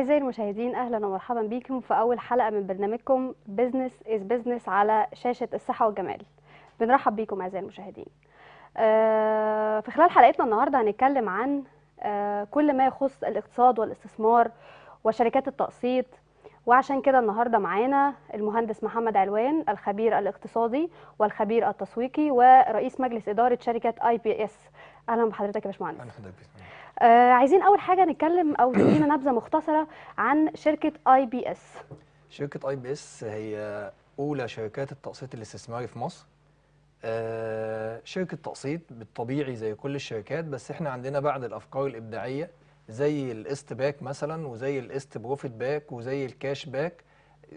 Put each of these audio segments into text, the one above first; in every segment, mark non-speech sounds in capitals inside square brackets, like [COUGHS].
أعزائي المشاهدين أهلا ومرحبا بكم في أول حلقة من برنامجكم بزنس إز بزنس على شاشة الصحة والجمال بنرحب بكم أعزائي المشاهدين آه، في خلال حلقتنا النهاردة هنتكلم عن آه، كل ما يخص الاقتصاد والاستثمار وشركات التقسيط وعشان كده النهارده معانا المهندس محمد علوان الخبير الاقتصادي والخبير التسويقي ورئيس مجلس اداره شركه اي بي اس اهلا بحضرتك يا باشمهندس اهلا بحضرتك آه عايزين اول حاجه نتكلم او [CLEARS THROAT] تدينا نبذه مختصره عن شركه اي بي اس شركه اي بي اس هي اولى شركات التقسيط الاستثماري في مصر آه شركه تقسيط بالطبيعي زي كل الشركات بس احنا عندنا بعض الافكار الابداعيه زي الاست باك مثلا وزي الاست بروفيت باك وزي الكاش باك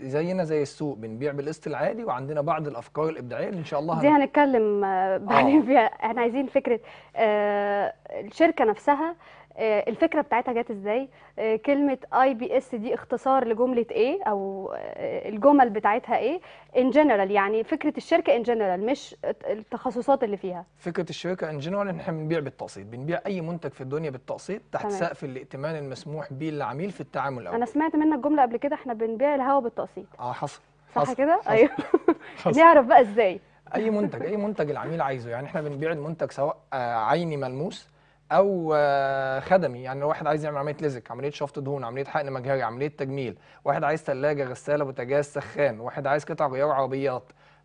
زينا زي السوق بنبيع بالقسط العادي وعندنا بعض الافكار الابداعيه اللي ان شاء الله دي هنتكلم بعدين آه. فيها احنا عايزين فكره آه، الشركه نفسها آه، الفكره بتاعتها جت ازاي آه، كلمه اي بي اس دي اختصار لجمله ايه او آه، الجمل بتاعتها ايه ان جنرال يعني فكره الشركه ان جنرال مش التخصصات اللي فيها فكره الشركه ان جنرال ان احنا بنبيع بالتقسيط بنبيع اي منتج في الدنيا بالتقسيط تحت تمام. سقف الائتمان المسموح به للعميل في التعامل الاول انا سمعت منك جمله قبل كده احنا بنبيع الهوا بالتقسيط اه حصل صح كده ايوه [LAUGHS] نعرف بقى ازاي اي منتج اي منتج العميل عايزه يعني احنا بنبيع المنتج سواء عيني ملموس او آه، خدمي يعني لو واحد عايز يعمل عمليه ليزك عمليه شفط دهون عمليه حقن مجهري عمليه تجميل واحد عايز ثلاجه غساله بوتاجاز سخان واحد عايز قطع غيار عربيات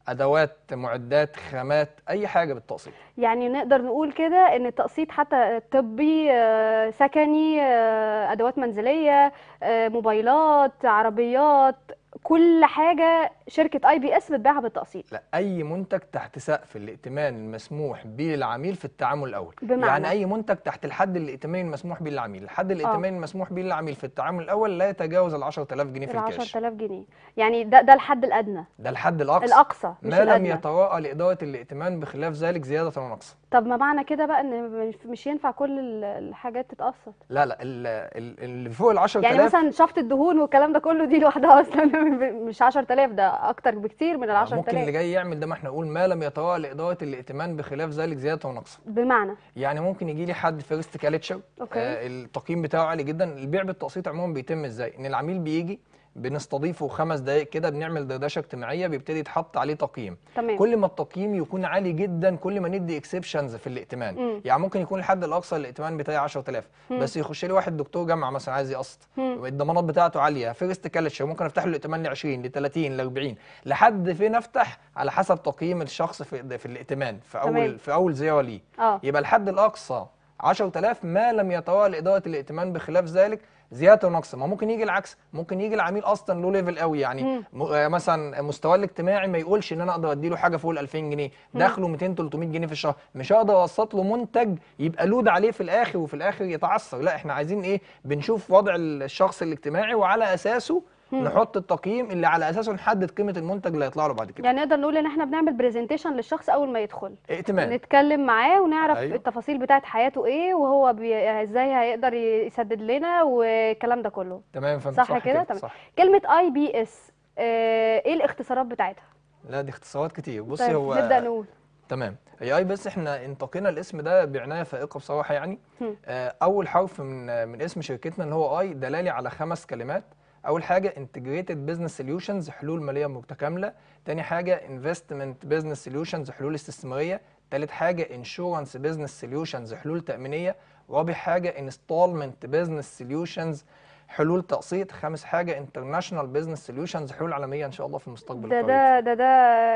ادوات معدات خامات اي حاجه بالتقسيط يعني نقدر نقول كده ان التقسيط حتى طبي آه، سكني آه، ادوات منزليه موبايلات عربيات كل حاجه شركه اي بي اس بتبيعها بالتقسيط لا اي منتج تحت سقف الائتمان المسموح به للعميل في التعامل الاول بمعنى. يعني اي منتج تحت الحد الائتماني المسموح به للعميل الحد الائتماني آه. المسموح به للعميل في التعامل الاول لا يتجاوز ال 10000 جنيه في الكاش 10000 جنيه يعني ده ده الحد الادنى ده الحد الاقصى الاقصى مش ما لم يتراءى لاداره الائتمان بخلاف ذلك زياده او نقص طب ما معنى كده بقى ان مش ينفع كل الحاجات تتقسط لا لا اللي فوق ال 10000 يعني مثلا شفط الدهون والكلام ده كله دي لوحدها اصلا مش 10000 ده اكتر بكتير من ال 10000 ممكن اللي جاي يعمل ده ما احنا نقول ما لم يتطوع لاداره الائتمان بخلاف ذلك زياده ونقص بمعنى يعني ممكن يجي لي حد فيرست كالتشر آه التقييم بتاعه عالي جدا البيع بالتقسيط عموما بيتم ازاي ان العميل بيجي بنستضيفه خمس دقائق كده بنعمل دردشه اجتماعيه بيبتدي يتحط عليه تقييم تمام. كل ما التقييم يكون عالي جدا كل ما ندي اكسبشنز في الائتمان مم. يعني ممكن يكون الحد الاقصى للائتمان بتاعي 10000 بس يخش لي واحد دكتور جامعه مثلا عايز يقسط الضمانات بتاعته عاليه فيرست كالتشر ممكن افتح له الائتمان ل 20 ل 30 ل 40 لحد فين افتح على حسب تقييم الشخص في في الائتمان في اول تمام. في اول زياره ليه آه. يبقى الحد الاقصى 10000 ما لم يتوالى اداره الائتمان بخلاف ذلك زياده ونقص ما ممكن يجي العكس ممكن يجي العميل اصلا لو ليفل قوي يعني آه، مثلا مستواه الاجتماعي ما يقولش ان انا اقدر ادي له حاجه فوق ال 2000 جنيه دخله 200 300 جنيه في الشهر مش هقدر اوسط له منتج يبقى لود عليه في الاخر وفي الاخر يتعثر لا احنا عايزين ايه بنشوف وضع الشخص الاجتماعي وعلى اساسه نحط التقييم اللي على اساسه نحدد قيمه المنتج اللي هيطلع له بعد كده يعني نقدر نقول ان احنا بنعمل برزنتيشن للشخص اول ما يدخل ائتمان نتكلم معاه ونعرف أيوه. التفاصيل بتاعه حياته ايه وهو بي... ازاي هيقدر يسدد لنا والكلام ده كله تمام فهمت صح, صح كده تمام صح. كلمه اي بي اس ايه الاختصارات بتاعتها لا دي اختصارات كتير بصي طيب هو نبدا نقول تمام هي اي بس احنا انتقينا الاسم ده بعنايه فائقه بصراحه يعني آه، اول حرف من من اسم شركتنا اللي هو اي دلالي على خمس كلمات اول حاجه انتجريتد بزنس سوليوشنز حلول ماليه متكامله تاني حاجه انفستمنت بزنس سوليوشنز حلول استثماريه تالت حاجه انشورنس بزنس سوليوشنز حلول تامينيه رابع حاجه انستالمنت بزنس سوليوشنز حلول تقسيط خامس حاجه انترناشونال بزنس سوليوشنز حلول عالميه ان شاء الله في المستقبل ده ده ده ده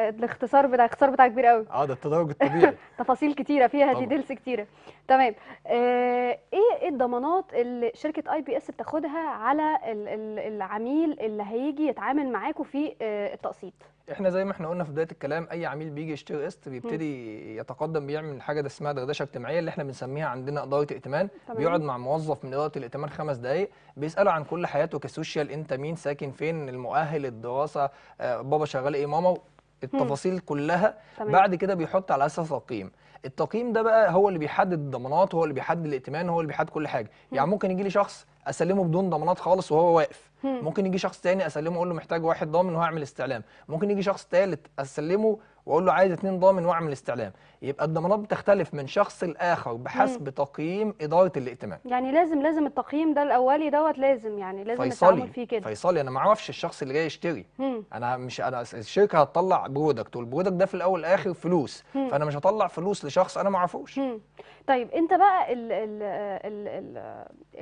الاختصار بتاع الاختصار بتاع كبير قوي اه ده التدرج الطبيعي [LAUGHS] تفاصيل كتيره فيها ديتيلز كتيره تمام آه ايه, إيه الضمانات اللي شركه اي بي اس بتاخدها على العميل اللي هيجي يتعامل معاكوا في آه، التقسيط احنا زي ما احنا قلنا في بدايه الكلام اي عميل بيجي يشتري قسط بيبتدي يتقدم بيعمل حاجه اسمها دردشه اجتماعيه اللي احنا بنسميها عندنا اداره ائتمان بيقعد مع موظف من اداره الائتمان خمس دقائق بيساله عن كل حياته كسوشيال انت مين ساكن فين المؤهل الدراسه آه، بابا شغال ايه ماما التفاصيل كلها تمام. بعد كده بيحط على اساس تقييم التقييم ده بقى هو اللي بيحدد الضمانات هو اللي بيحدد الائتمان هو اللي بيحدد كل حاجه مم. يعني ممكن يجي لي شخص اسلمه بدون ضمانات خالص وهو واقف مم. ممكن يجي شخص تاني اسلمه اقول له محتاج واحد ضامن وهعمل استعلام ممكن يجي شخص تالت اسلمه واقول له عايز اتنين ضامن واعمل استعلام يبقى الضمانات بتختلف من شخص لاخر بحسب مم. تقييم اداره الائتمان يعني لازم لازم التقييم ده الاولي دوت لازم يعني لازم التعامل فيه كده فيصلي انا ما اعرفش الشخص اللي جاي يشتري مم. انا مش انا الشركه هتطلع برودكت والبرودكت ده في الاول والاخر فلوس مم. فانا مش هطلع فلوس لشخص انا ما اعرفوش طيب انت بقى الـ الـ الـ الـ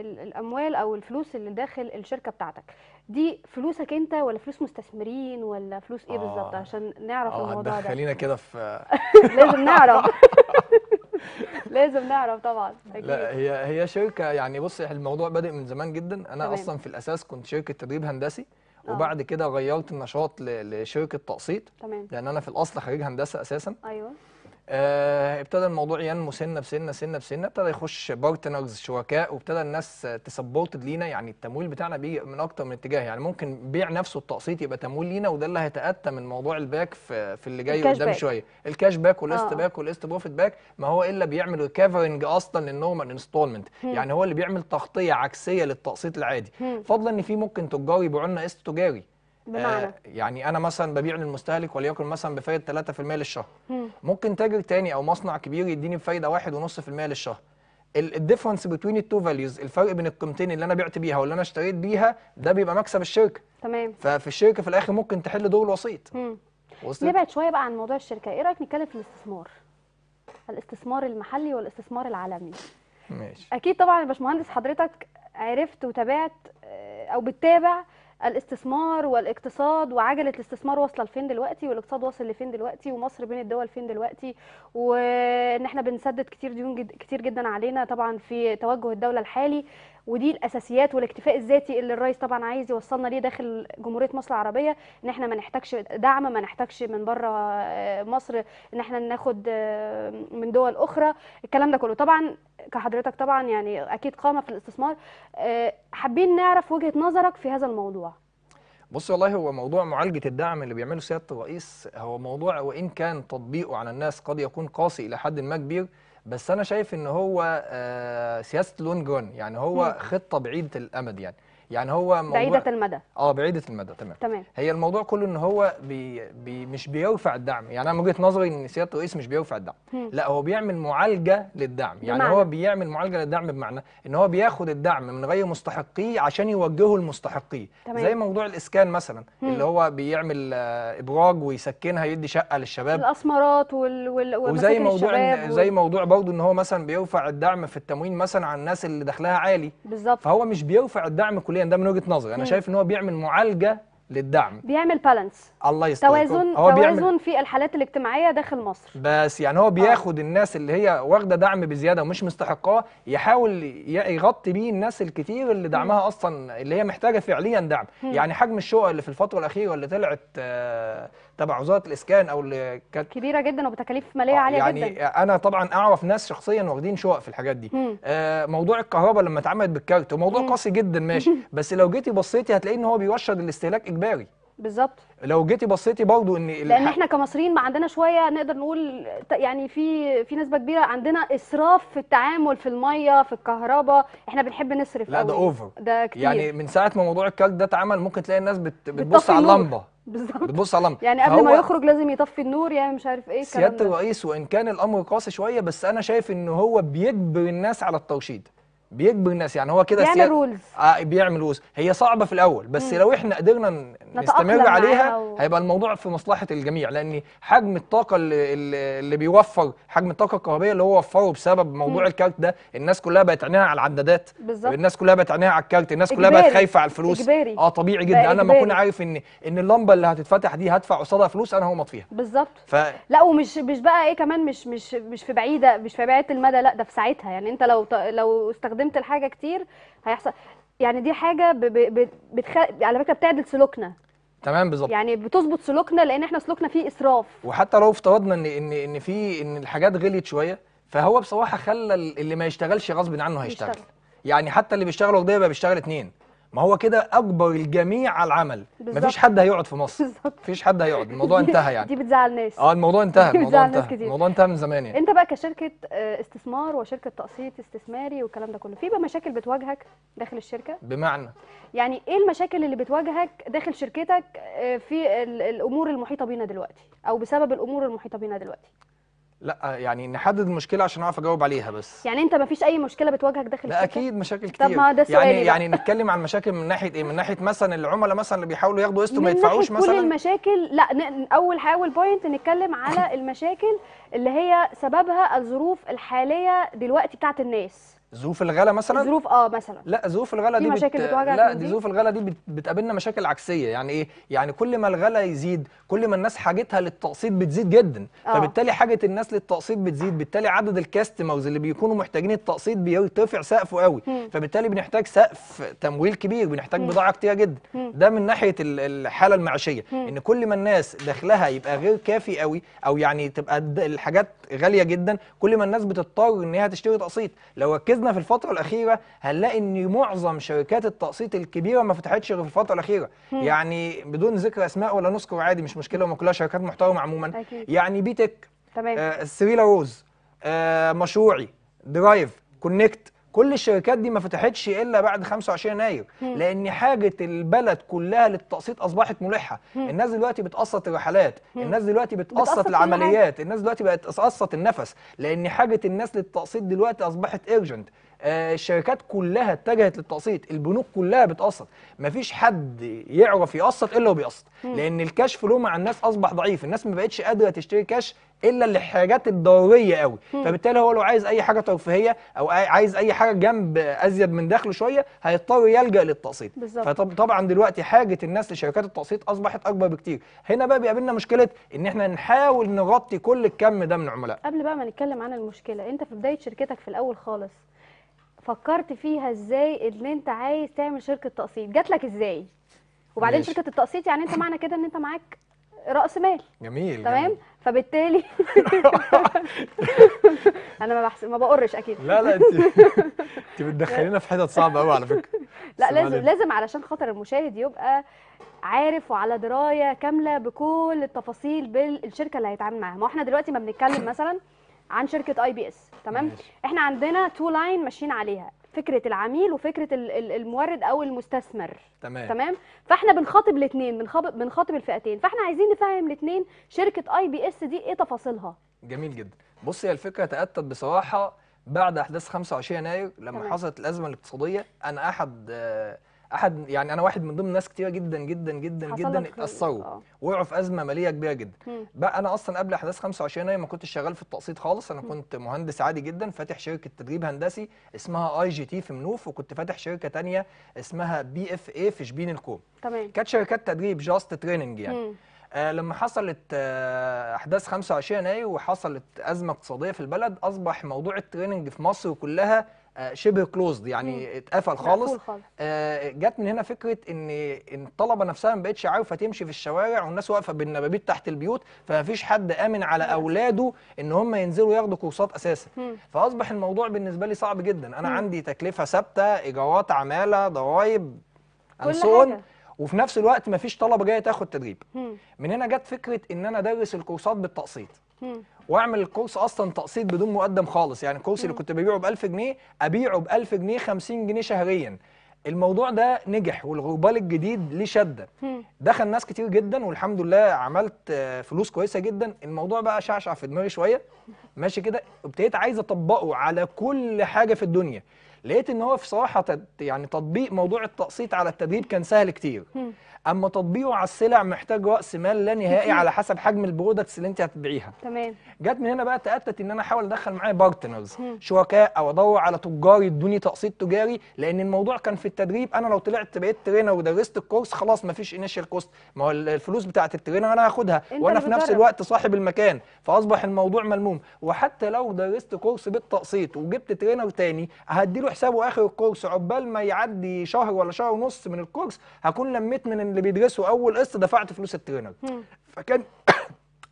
الـ الاموال او الفلوس اللي داخل الشركه بتاعتك دي فلوسك انت ولا فلوس مستثمرين ولا فلوس ايه بالظبط آه. عشان نعرف آه الموضوع ده خلينا كده في [LAUGHS] لازم نعرف [LAUGHS] لازم نعرف طبعا أكيد. لا هي هي شركه يعني بص الموضوع بادئ من زمان جدا انا تمام. اصلا في الاساس كنت شركه تدريب هندسي آه. وبعد كده غيرت النشاط لشركه تقسيط تمام لان انا في الاصل خريج هندسه اساسا ايوه آه ابتدى الموضوع ينمو سنه بسنه سنه بسنه ابتدى يخش بارتنرز شركاء وابتدى الناس تسبورتد لينا يعني التمويل بتاعنا بيجي من اكتر من اتجاه يعني ممكن بيع نفسه التقسيط يبقى تمويل لينا وده اللي هيتاتى من موضوع الباك في, في اللي جاي قدام شويه الكاش باك والاست باك والاست بروفيت باك ما هو الا بيعمل ريكفرنج اصلا للنورمال انستولمنت يعني هو اللي بيعمل تغطيه عكسيه للتقسيط العادي فضلا ان في ممكن تجار يبيعوا لنا قسط تجاري بمعنى آه يعني انا مثلا ببيع للمستهلك وليكن مثلا بفايده 3% للشهر مم. ممكن تاجر تاني او مصنع كبير يديني بفايده 1.5% للشهر الديفرنس بتوين التو فاليوز الفرق بين القيمتين اللي انا بعت بيها واللي انا اشتريت بيها ده بيبقى مكسب الشركه تمام ففي الشركه في الاخر ممكن تحل دور الوسيط نبعد شويه بقى عن موضوع الشركه ايه رايك نتكلم في الاستثمار الاستثمار المحلي والاستثمار العالمي ماشي اكيد طبعا يا باشمهندس حضرتك عرفت وتابعت آه، او بتتابع الاستثمار والاقتصاد وعجله الاستثمار واصله لفين دلوقتي والاقتصاد واصل لفين دلوقتي ومصر بين الدول فين دلوقتي وان احنا بنسدد كتير ديون جد كتير جدا علينا طبعا في توجه الدوله الحالي ودي الاساسيات والاكتفاء الذاتي اللي الرئيس طبعا عايز يوصلنا ليه داخل جمهوريه مصر العربيه ان احنا ما نحتاجش دعم ما نحتاجش من بره آه، مصر ان احنا ناخد آه، من دول اخرى الكلام ده كله طبعا كحضرتك طبعا يعني اكيد قامه في الاستثمار آه، حابين نعرف وجهه نظرك في هذا الموضوع بص والله هو موضوع معالجة الدعم اللي بيعمله سيادة الرئيس هو موضوع وإن كان تطبيقه على الناس قد يكون قاسي إلى حد ما كبير بس انا شايف ان هو آه، سياسه لون جون يعني هو خطه بعيده الامد يعني يعني هو موضوع بعيدة المدى اه بعيدة المدى تمام تمام هي الموضوع كله ان هو بي بي مش بيوفع الدعم يعني انا من وجهة نظري ان سيادة الرئيس مش بيوفع الدعم هم. لا هو بيعمل معالجة للدعم يعني بمعنى. هو بيعمل معالجة للدعم بمعنى ان هو بياخد الدعم من غير مستحقيه عشان يوجهه لمستحقيه زي موضوع الاسكان مثلا هم. اللي هو بيعمل آه، ابراج ويسكنها يدي شقة للشباب الاسمرات وال, وال... وزي موضوع إن... زي موضوع برضه ان هو مثلا بيوفع الدعم في التموين مثلا على الناس اللي دخلها عالي بالظبط فهو مش بيوفع الدعم كليا حاليا ده من وجهه نظري انا شايف ان هو بيعمل معالجه للدعم بيعمل بالانس الله يستر توازن هو توازن في الحالات الاجتماعيه داخل مصر بس يعني هو بياخد آه. الناس اللي هي واخده دعم بزياده ومش مستحقاه يحاول يغطي بيه الناس الكتير اللي دعمها م. اصلا اللي هي محتاجه فعليا دعم م. يعني حجم الشقق اللي في الفتره الاخيره اللي طلعت آه، تبع وزاره الاسكان او اللي كانت كبيره جدا وبتكاليف ماليه آه عاليه يعني جدا يعني انا طبعا اعرف ناس شخصيا واخدين شقق في الحاجات دي آه موضوع الكهرباء لما اتعملت بالكارت وموضوع قاسي جدا ماشي بس لو جيتي بصيتي هتلاقي ان هو بيوشر الاستهلاك اجباري بالظبط لو جيتي بصيتي برضو ان لان احنا كمصريين ما عندنا شويه نقدر نقول يعني في في نسبه كبيره عندنا اسراف في التعامل في الميه في الكهرباء احنا بنحب نصرف لا ده اوفر ده كتير يعني من ساعه ما موضوع الكارت ده اتعمل ممكن تلاقي الناس بت... بتبص على اللمبه [LAUGHS] بالظبط بتبص على اللمبه يعني قبل ما يخرج لازم يطفي النور يعني مش عارف ايه سياده الرئيس وان كان الامر قاسي شويه بس انا شايف ان هو بيجبر الناس على الترشيد بيجبر الناس يعني هو كده بيعمل رولز آه بيعمل رولز هي صعبه في الاول بس مم. لو احنا قدرنا نستمر عليها و... هيبقى الموضوع في مصلحه الجميع لان حجم الطاقه اللي, اللي بيوفر حجم الطاقه الكهربائيه اللي هو وفره بسبب موضوع مم. الكارت ده الناس كلها بقت عينيها على العدادات بالزبط. الناس كلها بقت عينيها على الكارت الناس كلها بقت خايفه على الفلوس إجباري. اه طبيعي جدا انا لما اكون عارف ان ان اللمبه اللي هتتفتح دي هدفع قصادها فلوس انا هقوم فيها بالظبط ف... لا ومش مش بقى ايه كمان مش مش مش في بعيده مش في بعيده المدى لا ده في ساعتها يعني انت لو لو استخدمت استخدمت الحاجه كتير هيحصل يعني دي حاجه ب... ب... بتخ... على فكره بتعدل سلوكنا تمام بالظبط يعني بتظبط سلوكنا لان احنا سلوكنا فيه اسراف وحتى لو افترضنا ان ان ان في ان الحاجات غليت شويه فهو بصراحه خلى اللي ما يشتغلش غصب عنه هيشتغل يشتغل. يعني حتى اللي بيشتغل ورديه بقى بيشتغل اتنين ما هو كده اجبر الجميع على العمل بالزبط. مفيش حد هيقعد في مصر ما مفيش حد هيقعد الموضوع [LAUGHS] انتهى يعني دي بتزعل ناس اه الموضوع انتهى [LAUGHS] الموضوع انتهى الموضوع انتهى من زمان يعني انت بقى كشركه آه، استثمار وشركه تقسيط استثماري والكلام ده كله في بقى مشاكل بتواجهك داخل الشركه بمعنى يعني ايه المشاكل اللي بتواجهك داخل شركتك آه، في الامور المحيطه بينا دلوقتي او بسبب الامور المحيطه بينا دلوقتي لا يعني نحدد المشكله عشان اعرف اجاوب عليها بس يعني انت ما فيش اي مشكله بتواجهك داخل لا الشركه اكيد مشاكل كتير طب ما ده سؤالي يعني بقى. يعني نتكلم عن مشاكل من ناحيه ايه من ناحيه مثلا العملاء مثلا اللي بيحاولوا ياخدوا قسط وما يدفعوش مثلا كل المشاكل لا ن... اول حاول بوينت نتكلم على [COUGHS] المشاكل اللي هي سببها الظروف الحاليه دلوقتي بتاعه الناس ظروف الغلا مثلا ظروف اه مثلا لا ظروف الغلا دي مشاكل بت... لا دي ظروف الغلا دي بت... بتقابلنا مشاكل عكسيه يعني ايه يعني كل ما الغلا يزيد كل ما الناس حاجتها للتقسيط بتزيد جدا آه. فبالتالي حاجه الناس للتقسيط بتزيد بالتالي عدد الكاستمرز اللي بيكونوا محتاجين التقسيط بيرتفع سقفه قوي مم. فبالتالي بنحتاج سقف تمويل كبير بنحتاج بضاعه كتير جدا مم. ده من ناحيه الحاله المعيشيه ان كل ما الناس دخلها يبقى غير كافي قوي او يعني تبقى الحاجات غاليه جدا كل ما الناس بتضطر ان هي تشتري تقسيط لو ركزنا ركزنا في الفتره الاخيره هنلاقي ان معظم شركات التقسيط الكبيره ما فتحتش غير في الفتره الاخيره مم. يعني بدون ذكر اسماء ولا نذكر عادي مش مشكله هم كلها شركات محترمه عموما أكيد. يعني بيتك تمام آه سريلا روز آه مشروعي درايف كونكت كل الشركات دي ما فتحتش الا بعد 25 يناير لان حاجه البلد كلها للتقسيط اصبحت ملحه الناس دلوقتي بتقسط الرحلات الناس دلوقتي بتقسط العمليات الناس دلوقتي بقت تقسط النفس لان حاجه الناس للتقسيط دلوقتي اصبحت ايرجنت آه، الشركات كلها اتجهت للتقسيط البنوك كلها بتقسط مفيش حد يعرف يقسط الا وبيقسط لان الكاش فلو مع الناس اصبح ضعيف الناس ما بقتش قادره تشتري كاش الا الحاجات الضروريه قوي فبالتالي هو لو عايز اي حاجه ترفيهيه او عايز اي حاجه جنب ازيد من دخله شويه هيضطر يلجا للتقسيط فطبعا دلوقتي حاجه الناس لشركات التقسيط اصبحت اكبر بكتير هنا بقى بيقابلنا مشكله ان احنا نحاول نغطي كل الكم ده من العملاء قبل بقى ما نتكلم عن المشكله انت في بدايه شركتك في الاول خالص فكرت فيها ازاي ان انت عايز تعمل شركه تقسيط جات لك ازاي وبعدين ماشي. شركه التقسيط يعني انت معنى كده ان انت معاك راس مال جميل تمام فبالتالي [LAUGHS] انا ما بحس... ما بقرش اكيد لا لا انت انت بتدخلينا في حتت صعبه قوي على فكره [LAUGHS] لا لازم علينا. لازم علشان خاطر المشاهد يبقى عارف وعلى درايه كامله بكل التفاصيل بالشركه اللي هيتعامل معاها ما احنا دلوقتي ما بنتكلم مثلا عن شركه اي بي اس تمام ماشي. احنا عندنا تو لاين ماشيين عليها فكره العميل وفكره المورد او المستثمر تمام تمام فاحنا بنخاطب الاثنين بنخاطب بنخاطب الفئتين فاحنا عايزين نفهم الاثنين شركه اي بي اس دي ايه تفاصيلها جميل جدا بصي هي الفكره تاتت بصراحه بعد احداث 25 يناير لما تمام. حصلت الازمه الاقتصاديه انا احد آه احد يعني انا واحد من ضمن ناس كتيره جدا جدا جدا جدا اتاثروا آه. وقعوا في ازمه ماليه كبيره جدا بقى انا اصلا قبل احداث 25 يناير ما كنتش شغال في التقسيط خالص انا كنت مهندس عادي جدا فاتح شركه تدريب هندسي اسمها اي جي تي في منوف وكنت فاتح شركه ثانيه اسمها بي اف اي في شبين الكوم تمام كانت شركات تدريب جاست تريننج يعني آه لما حصلت آه احداث 25 يناير وحصلت ازمه اقتصاديه في البلد اصبح موضوع التريننج في مصر كلها آه، شبه كلوزد يعني اتقفل خالص آه، جت من هنا فكره ان ان الطلبه نفسها ما بقتش عارفه تمشي في الشوارع والناس واقفه بالنبابيت تحت البيوت فمفيش حد امن على اولاده ان هم ينزلوا ياخدوا كورسات اساسا فاصبح الموضوع بالنسبه لي صعب جدا انا عندي تكلفه ثابته ايجارات عماله ضرايب انسون وفي نفس الوقت مفيش طلبه جايه تاخد تدريب من هنا جت فكره ان انا ادرس الكورسات بالتقسيط واعمل الكورس اصلا تقسيط بدون مقدم خالص يعني الكورس اللي كنت ببيعه ب 1000 جنيه ابيعه ب 1000 جنيه 50 جنيه شهريا الموضوع ده نجح والغربال الجديد ليه شده دخل ناس كتير جدا والحمد لله عملت آه، فلوس كويسه جدا الموضوع بقى شعشع في دماغي شويه ماشي كده ابتديت عايز اطبقه على كل حاجه في الدنيا لقيت ان هو في صراحه يعني تطبيق موضوع التقسيط على التدريب كان سهل كتير اما تطبيقه على السلع محتاج راس مال لا نهائي على حسب حجم البرودكتس اللي انت هتبيعيها تمام جت من هنا بقى تاتت ان انا احاول ادخل معايا بارتنرز شركاء او ادور على تجار يدوني تقسيط تجاري لان الموضوع كان في التدريب انا لو طلعت بقيت ترينر ودرست الكورس خلاص مفيش انيشال كوست ما هو الفلوس بتاعه الترينر انا هاخدها وانا في نفس الوقت صاحب المكان فاصبح الموضوع ملموم وحتى لو درست كورس بالتقسيط وجبت ترينر تاني هديله حسابه اخر الكورس عقبال ما يعدي شهر ولا شهر ونص من الكورس هكون لميت من اللي بيدرسوا اول قسط دفعت فلوس الترينر فكان [COUGHS]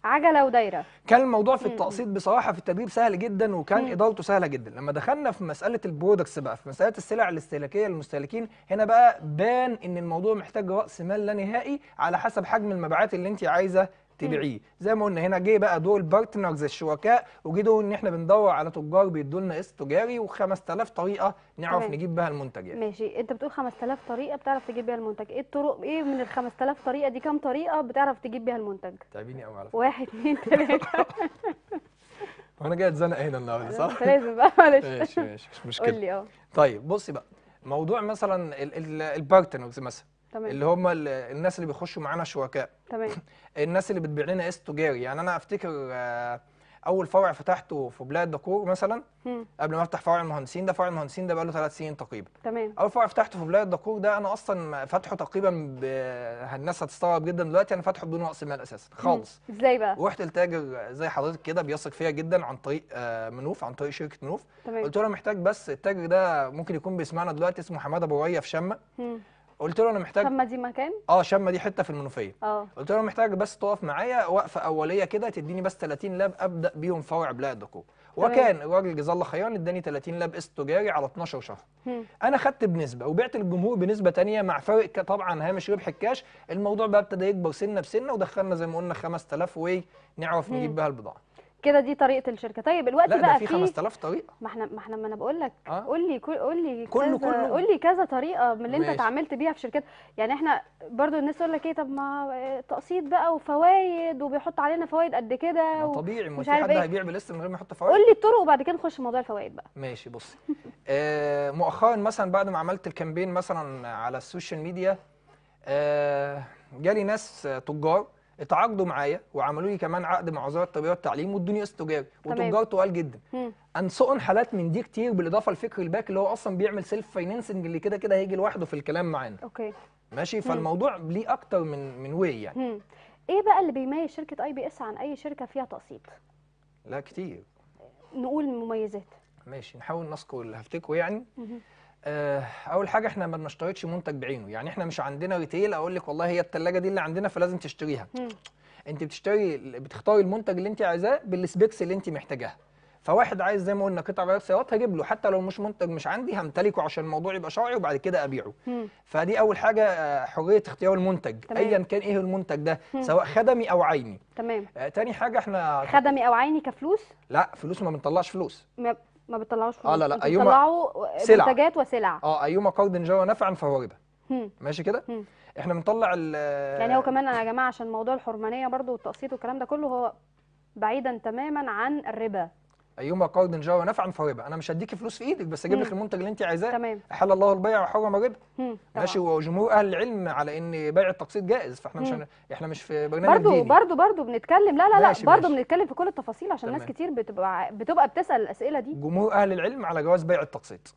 عجله ودايره كان الموضوع في التقسيط بصراحه في التدريب سهل جدا وكان مم. ادارته سهله جدا لما دخلنا في مساله البرودكتس بقى في مساله السلع الاستهلاكيه للمستهلكين هنا بقى بان ان الموضوع محتاج راس مال لا نهائي على حسب حجم المبيعات اللي انت عايزه تبيعيه زي ما قلنا هنا جه بقى دور البارتنرز الشركاء وجه دور ان احنا بندور على تجار بيدوا لنا قسط تجاري و5000 طريقه نعرف طيب. نجيب بها المنتج يعني. ماشي انت بتقول 5000 طريقه بتعرف تجيب بيها المنتج ايه الطرق ايه من ال 5000 طريقه دي كام طريقه بتعرف تجيب بيها المنتج تعبيني قوي على فكره 1 2 3 وانا جاي اتزنق هنا النهارده صح لازم بقى معلش ماشي ماشي مش مشكله قول لي اه طيب بصي بقى موضوع مثلا البارتنرز مثلا تمام. اللي هم الناس اللي بيخشوا معانا شركاء تمام [LAUGHS] الناس اللي بتبيع لنا قسط تجاري يعني انا افتكر آه، اول فرع فتحته في بلاد دكور مثلا م. قبل ما افتح فرع المهندسين ده فرع المهندسين ده بقاله ثلاث سنين تقريبا تمام اول فرع فتحته في بلاد دكور ده انا اصلا فاتحه تقريبا ب... الناس هتستغرب جدا دلوقتي انا فاتحه بدون راس مال اساسا خالص ازاي بقى رحت لتاجر زي حضرتك كده بيثق فيا جدا عن طريق آه، منوف عن طريق شركه منوف تمام. قلت له انا محتاج بس التاجر ده ممكن يكون بيسمعنا دلوقتي اسمه حماده ابو في شمه قلت له انا محتاج شمه دي مكان اه شمه دي حته في المنوفيه اه قلت له انا محتاج بس تقف معايا وقفه اوليه كده تديني بس 30 لاب ابدا بيهم فوع بلا الدكور وكان الراجل جزاه الله خيرا اداني 30 لاب قسط تجاري على 12 شهر هم. انا خدت بنسبه وبعت للجمهور بنسبه ثانيه مع فرق طبعا هامش ربح الكاش الموضوع بقى ابتدى يكبر سنه بسنه ودخلنا زي ما قلنا 5000 وي نعرف نجيب بها البضاعه كده دي طريقه الشركه طيب الوقت لا بقى في 5000 طريقه ما احنا ما احنا ما انا بقول لك آه؟ قول لي قول لي كله كله قول لي كذا طريقه من اللي انت اتعاملت بيها في شركات يعني احنا برضو الناس تقول لك ايه طب ما آه، تقسيط بقى وفوائد وبيحط علينا فوائد قد كده و... طبيعي مش عارف حد إيه؟ هيبيع بالقسط من غير ما يحط فوائد قول لي الطرق وبعد كده نخش موضوع الفوائد بقى ماشي بصي [LAUGHS] آه مؤخرا مثلا بعد ما عملت الكامبين مثلا على السوشيال ميديا آه جالي ناس تجار اتعاقدوا معايا وعملوا لي كمان عقد مع وزاره التربيه والتعليم وادوني قسط تجاري وتجار طوال جدا انسقن حالات من دي كتير بالاضافه لفكر الباك اللي هو اصلا بيعمل سيلف فاينانسنج اللي كده كده هيجي لوحده في الكلام معانا اوكي ماشي فالموضوع ليه اكتر من من واي يعني مم. ايه بقى اللي بيميز شركه اي بي اس عن اي شركه فيها تقسيط لا كتير نقول مميزات ماشي نحاول نذكر اللي هفتكره يعني مم. آه، اول حاجه احنا ما بنشترطش منتج بعينه يعني احنا مش عندنا ريتيل اقول لك والله هي الثلاجه دي اللي عندنا فلازم تشتريها مم. انت بتشتري بتختاري المنتج اللي انت عايزاه بالسبيكس اللي انت محتاجاها فواحد عايز زي ما قلنا قطع غيار سيارات هجيب له حتى لو مش منتج مش عندي همتلكه عشان الموضوع يبقى شرعي وبعد كده ابيعه مم. فدي اول حاجه آه، حريه اختيار المنتج ايا كان ايه المنتج ده مم. سواء خدمي او عيني تمام آه تاني حاجه احنا خدمي او عيني كفلوس لا فلوس ما بنطلعش فلوس ما ما بتطلعوش فلوس اه لا لا ايوما سلع منتجات وسلع اه ايوما قرض جرى نفعا فهو ربا ماشي كده احنا بنطلع ال يعني هو كمان يا جماعه عشان موضوع الحرمانيه برضو والتقسيط والكلام ده كله هو بعيدا تماما عن الربا ايما قرض جرى نفعا فربا انا مش هديكي فلوس في ايدك بس اجيب لك المنتج اللي انت عايزاه تمام احل الله البيع وحرم الربا ماشي وجمهور اهل العلم على ان بيع التقسيط جائز فاحنا مش احنا مش في برنامج برضو ديني. برضو برضو بنتكلم لا لا لا برضو بنتكلم في كل التفاصيل عشان تمام. ناس كتير بتبقى بتبقى بتسال الاسئله دي جمهور اهل العلم على جواز بيع التقسيط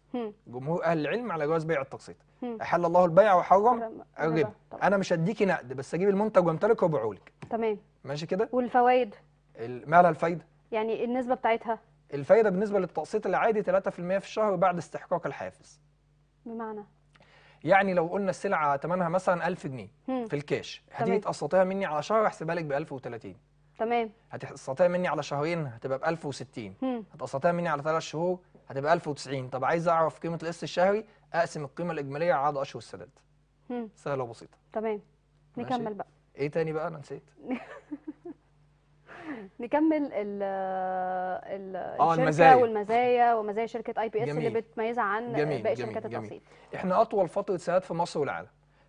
جمهور اهل العلم على جواز بيع التقسيط احل الله البيع وحرم الربا انا مش هديكي نقد بس اجيب المنتج وامتلكه وابيعه لك تمام ماشي كده والفوائد مالها الفايده يعني النسبه بتاعتها الفايدة بالنسبة للتقسيط العادي 3% في الشهر بعد استحقاق الحافز بمعنى يعني لو قلنا السلعة ثمنها مثلا 1000 جنيه في الكاش هتيجي تقسطيها مني على شهر احسبها لك ب 1030 تمام هتقسطيها مني على شهرين هتبقى ب 1060 هتقسطيها مني على ثلاث شهور هتبقى 1090 طب عايز اعرف قيمة القسط الشهري اقسم القيمة الإجمالية على عدد أشهر السداد سهلة وبسيطة تمام نكمل بقى ايه تاني بقى انا نسيت [LAUGHS] نكمل ال ال آه المزايا. والمزايا ومزايا شركه اي بي اس اللي بتميزها عن باقي شركات التوصيل احنا اطول فتره سداد في مصر والعالم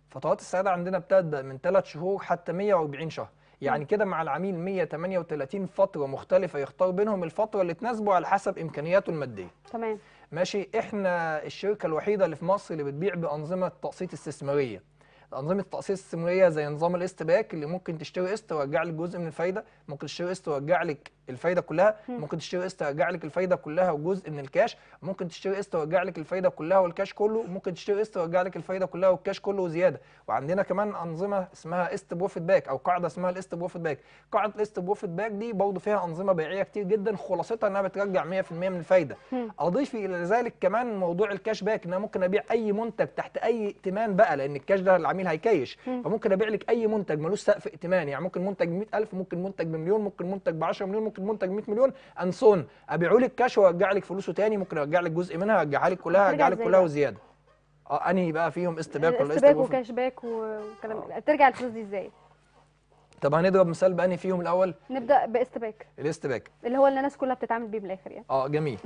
فترات السداد عندنا بتبدا من 3 شهور حتى 140 شهر يعني كده مع العميل 138 فتره مختلفه يختار بينهم الفتره اللي تناسبه على حسب امكانياته الماديه تمام ماشي احنا الشركه الوحيده اللي في مصر اللي بتبيع بانظمه تقسيط استثماريه انظمه التقسيط السمويه زي نظام الاستباك باك اللي ممكن تشتري قسط ويرجع لك جزء من الفايده ممكن تشتري قسط ويرجع لك الفايده كلها ممكن تشتري قسط يرجع لك الفايده كلها وجزء من الكاش ممكن تشتري قسط ويرجع لك الفايده كلها والكاش كله ممكن تشتري قسط ويرجع لك الفايده كلها والكاش كله وزياده وعندنا كمان انظمه اسمها قسط بروفيت باك او قاعده اسمها القسط بروفيت باك قاعده القسط بروفيت باك دي برضه فيها انظمه بيعيه كتير جدا خلاصتها انها بترجع 100% من الفايده اضيف الى ذلك كمان موضوع الكاش باك ان انا ممكن ابيع اي منتج تحت اي ائتمان بقى لان الكاش ده العميل هيكيش فممكن ابيع لك اي منتج ملوش سقف ائتمان يعني ممكن منتج ب 100000 ممكن منتج بمليون ممكن منتج ب 10 مليون ممكن منتج 100 مليون انسون ابيعه لك كاش وارجع لك فلوسه تاني ممكن ارجع لك جزء منها ارجع لك كلها ارجع لك كلها وزياده اه انهي بقى فيهم استباك يعني ولا استباك وكاش باك وكلام آه. ترجع الفلوس دي ازاي طب هنضرب مثال بانهي فيهم الاول نبدا باستباك الاستباك اللي هو اللي الناس كلها بتتعامل بيه من الاخر يعني اه جميل